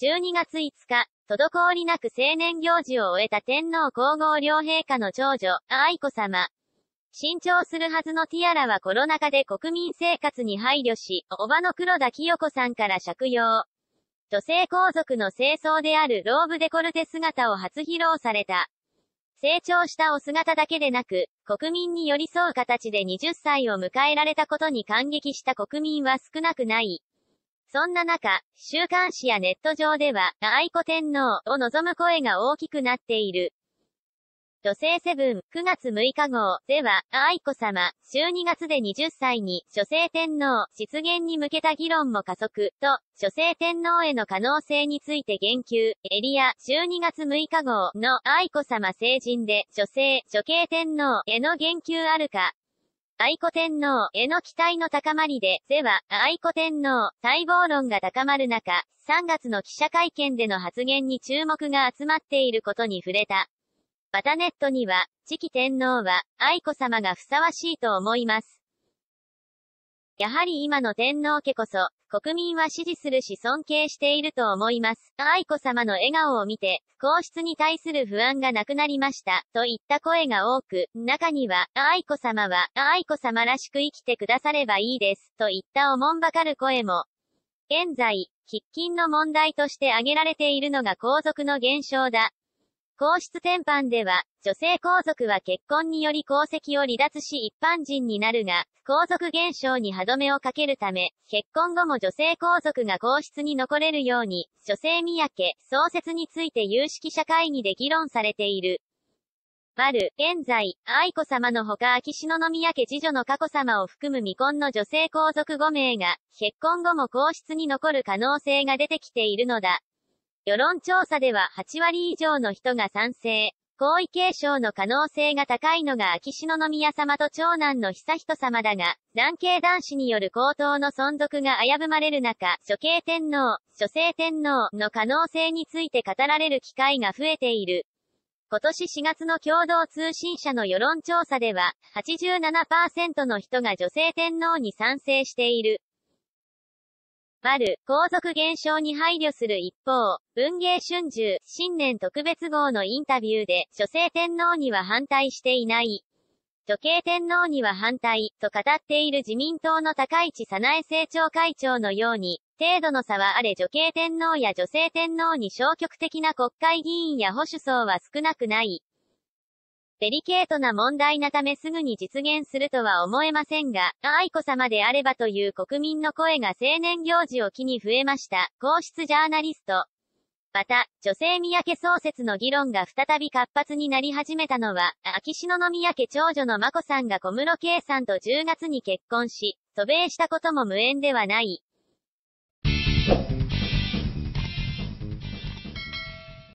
12月5日、滞りなく青年行事を終えた天皇皇后両陛下の長女、愛子さま。新調するはずのティアラはコロナ禍で国民生活に配慮し、おばの黒田清子さんから借用。女性皇族の清掃であるローブデコルテ姿を初披露された。成長したお姿だけでなく、国民に寄り添う形で20歳を迎えられたことに感激した国民は少なくない。そんな中、週刊誌やネット上では、愛子天皇を望む声が大きくなっている。女性セブン、9月6日号では、愛子様、週2月で20歳に、女性天皇、実現に向けた議論も加速、と、女性天皇への可能性について言及、エリア、週2月6日号の、愛子様成人で、女性、女系天皇への言及あるか、愛子天皇への期待の高まりで、では、愛子天皇、待望論が高まる中、3月の記者会見での発言に注目が集まっていることに触れた。バタネットには、次期天皇は、愛子様がふさわしいと思います。やはり今の天皇家こそ、国民は支持するし尊敬していると思います。愛子様の笑顔を見て、皇室に対する不安がなくなりました、といった声が多く、中には、愛子様は、愛子様らしく生きてくださればいいです、といったおもんばかる声も、現在、喫緊の問題として挙げられているのが皇族の減少だ、皇室転範では、女性皇族は結婚により皇籍を離脱し一般人になるが、皇族現象に歯止めをかけるため、結婚後も女性皇族が皇室に残れるように、女性宮家、創設について有識者会議で議論されている。る、現在、愛子様のほか秋篠宮家次女の佳子様を含む未婚の女性皇族5名が、結婚後も皇室に残る可能性が出てきているのだ。世論調査では8割以上の人が賛成。皇位継承の可能性が高いのが秋篠宮様と長男の悠仁様だが、男系男子による高等の存続が危ぶまれる中、処刑天皇、諸聖天皇の可能性について語られる機会が増えている。今年4月の共同通信社の世論調査では、87%の人が女性天皇に賛成している。ある、皇族減少に配慮する一方、文芸春秋、新年特別号のインタビューで、諸聖天皇には反対していない。時計天皇には反対、と語っている自民党の高市早苗政調会長のように、程度の差はあれ女系天皇や女性天皇に消極的な国会議員や保守層は少なくない。デリケートな問題なためすぐに実現するとは思えませんが、愛子様であればという国民の声が青年行事を機に増えました。皇室ジャーナリスト。また、女性三宅創設の議論が再び活発になり始めたのは、秋篠宮家長女の眞子さんが小室圭さんと10月に結婚し、渡米したことも無縁ではない。